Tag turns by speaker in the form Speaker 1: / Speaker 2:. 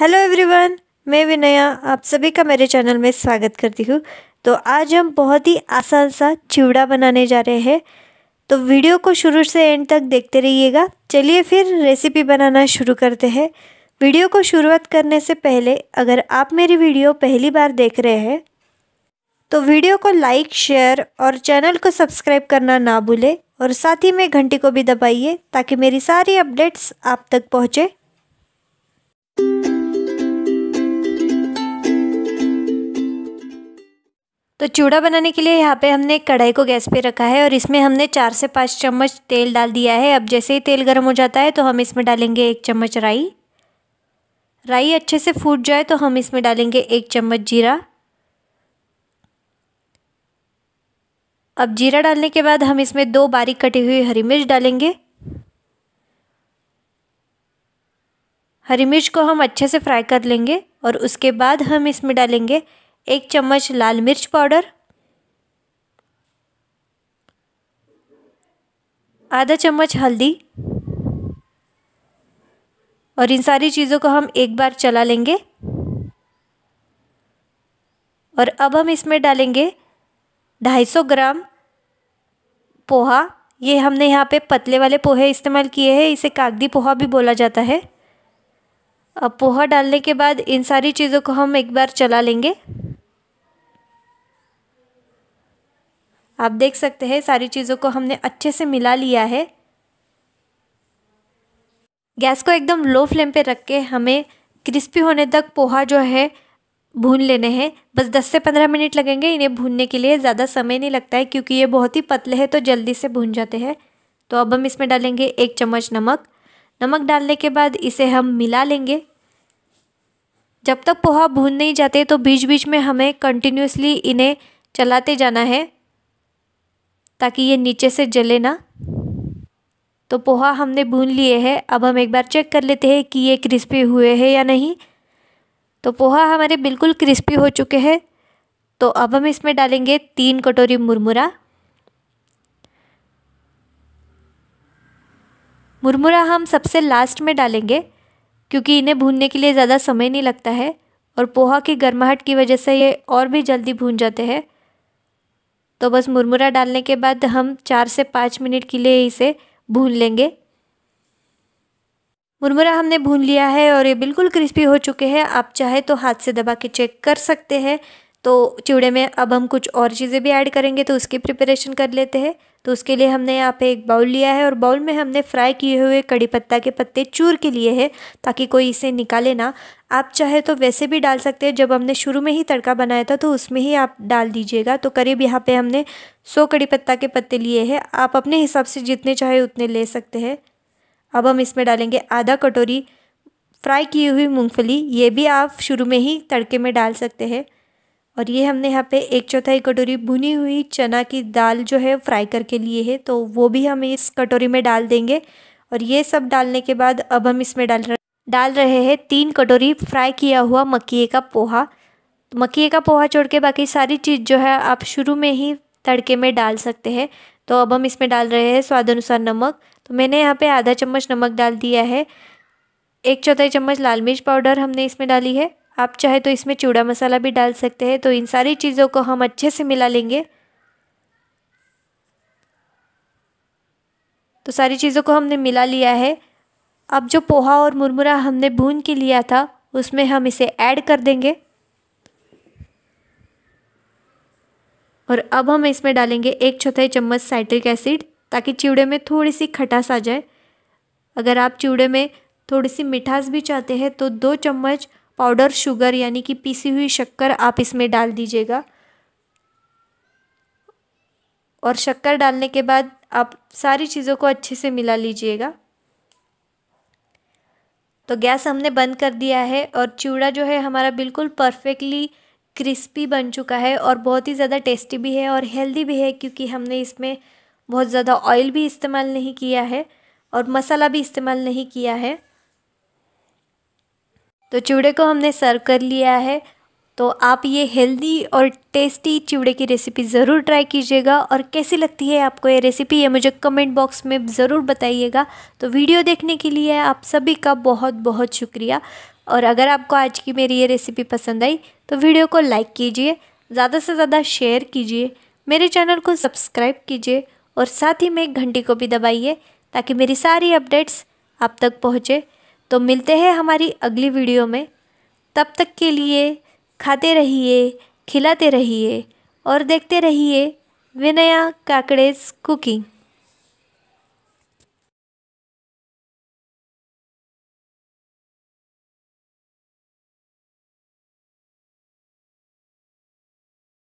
Speaker 1: hello everyone मैं विनया आप सभी का मेरे चैनल में स्वागत करती हूँ तो आज हम बहुत ही आसान सा चिवड़ा बनाने जा रहे हैं तो वीडियो को शुरू से एंड तक देखते रहिएगा चलिए फिर रेसिपी बनाना शुरू करते हैं वीडियो को शुरुआत करने से पहले अगर आप मेरी वीडियो पहली बार देख रहे हैं तो वीडियो को लाइक शेयर और चैनल को सब्सक्राइब करना ना भूलें और साथ ही में घंटी को भी दबाइए ताकि मेरी सारी अपडेट्स आप तक पहुँचे तो चूड़ा बनाने के लिए यहाँ पे हमने कढ़ाई को गैस पे रखा है और इसमें हमने चार से पाँच चम्मच तेल डाल दिया है अब जैसे ही तेल गर्म हो जाता है तो हम इसमें डालेंगे एक चम्मच राई राई अच्छे से फूट जाए तो हम इसमें डालेंगे एक चम्मच जीरा अब जीरा डालने के बाद हम इसमें दो बारीक कटी हुई हरी मिर्च डालेंगे हरी मिर्च को हम अच्छे से फ्राई कर लेंगे और उसके बाद हम इसमें डालेंगे एक चम्मच लाल मिर्च पाउडर आधा चम्मच हल्दी और इन सारी चीज़ों को हम एक बार चला लेंगे और अब हम इसमें डालेंगे 250 ग्राम पोहा ये हमने यहाँ पे पतले वाले पोहे इस्तेमाल किए हैं इसे कागदी पोहा भी बोला जाता है अब पोहा डालने के बाद इन सारी चीज़ों को हम एक बार चला लेंगे आप देख सकते हैं सारी चीज़ों को हमने अच्छे से मिला लिया है गैस को एकदम लो फ्लेम पे रख के हमें क्रिस्पी होने तक पोहा जो है भून लेने हैं बस 10 से 15 मिनट लगेंगे इन्हें भूनने के लिए ज़्यादा समय नहीं लगता है क्योंकि ये बहुत ही पतले हैं तो जल्दी से भून जाते हैं तो अब हम इसमें डालेंगे एक चम्मच नमक नमक डालने के बाद इसे हम मिला लेंगे जब तक पोहा भून नहीं जाते तो बीच बीच में हमें कंटिन्यूसली इन्हें चलाते जाना है ताकि ये नीचे से जले ना तो पोहा हमने भून लिए हैं अब हम एक बार चेक कर लेते हैं कि ये क्रिस्पी हुए हैं या नहीं तो पोहा हमारे बिल्कुल क्रिस्पी हो चुके हैं तो अब हम इसमें डालेंगे तीन कटोरी मुरमुरा मुरमुरा हम सबसे लास्ट में डालेंगे क्योंकि इन्हें भूनने के लिए ज़्यादा समय नहीं लगता है और पोहा की गर्माहट की वजह से ये और भी जल्दी भून जाते हैं तो बस मुरमुरा डालने के बाद हम चार से पाँच मिनट के लिए इसे भून लेंगे मुरमुरा हमने भून लिया है और ये बिल्कुल क्रिस्पी हो चुके हैं आप चाहे तो हाथ से दबा के चेक कर सकते हैं तो चिवड़े में अब हम कुछ और चीज़ें भी ऐड करेंगे तो उसकी प्रिपरेशन कर लेते हैं तो उसके लिए हमने यहाँ पे एक बाउल लिया है और बाउल में हमने फ्राई किए हुए कड़ी पत्ता के पत्ते चूर के लिए है ताकि कोई इसे निकाले ना आप चाहे तो वैसे भी डाल सकते हैं जब हमने शुरू में ही तड़का बनाया था तो उसमें ही आप डाल दीजिएगा तो करीब यहाँ पर हमने सौ कड़ी पत्ता के पत्ते लिए हैं आप अपने हिसाब से जितने चाहे उतने ले सकते हैं अब हम इसमें डालेंगे आधा कटोरी फ्राई की हुई मूँगफली ये भी आप शुरू में ही तड़के में डाल सकते हैं और ये हमने यहाँ पे एक चौथाई कटोरी भुनी हुई चना की दाल जो है फ्राई करके लिए है तो वो भी हम इस कटोरी में डाल देंगे और ये सब डालने के बाद अब हम इसमें डाल रहे डाल रहे हैं तीन कटोरी फ्राई किया हुआ मक्की का पोहा तो मक्की का पोहा छोड़ के बाकी सारी चीज़ जो है आप शुरू में ही तड़के में डाल सकते हैं तो अब हम इसमें डाल रहे हैं स्वाद अनुसार नमक तो मैंने यहाँ पे आधा चम्मच नमक डाल दिया है एक चौथाई चम्मच लाल मिर्च पाउडर हमने इसमें डाली है आप चाहे तो इसमें चूड़ा मसाला भी डाल सकते हैं तो इन सारी चीज़ों को हम अच्छे से मिला लेंगे तो सारी चीज़ों को हमने मिला लिया है अब जो पोहा और मुरमुरा हमने भून के लिया था उसमें हम इसे ऐड कर देंगे और अब हम इसमें डालेंगे एक चौथाई चम्मच साइट्रिक एसिड ताकि चिवड़े में थोड़ी सी खटास आ जाए अगर आप चिवड़े में थोड़ी सी मिठास भी चाहते हैं तो दो चम्मच पाउडर शुगर यानी कि पीसी हुई शक्कर आप इसमें डाल दीजिएगा और शक्कर डालने के बाद आप सारी चीज़ों को अच्छे से मिला लीजिएगा तो गैस हमने बंद कर दिया है और चूड़ा जो है हमारा बिल्कुल परफेक्टली क्रिस्पी बन चुका है और बहुत ही ज़्यादा टेस्टी भी है और हेल्दी भी है क्योंकि हमने इसमें बहुत ज़्यादा ऑयल भी इस्तेमाल नहीं किया है और मसाला भी इस्तेमाल नहीं किया है तो चिवड़े को हमने सर्व कर लिया है तो आप ये हेल्दी और टेस्टी चिवड़े की रेसिपी ज़रूर ट्राई कीजिएगा और कैसी लगती है आपको ये रेसिपी ये मुझे कमेंट बॉक्स में ज़रूर बताइएगा तो वीडियो देखने के लिए आप सभी का बहुत बहुत शुक्रिया और अगर आपको आज की मेरी ये रेसिपी पसंद आई तो वीडियो को लाइक कीजिए ज़्यादा से ज़्यादा शेयर कीजिए मेरे चैनल को सब्सक्राइब कीजिए और साथ ही में घंटी को भी दबाइए ताकि मेरी सारी अपडेट्स आप तक पहुँचे तो मिलते हैं हमारी अगली वीडियो में तब तक के लिए खाते रहिए खिलाते रहिए और देखते रहिए विनया काकड़ेज कुकिंग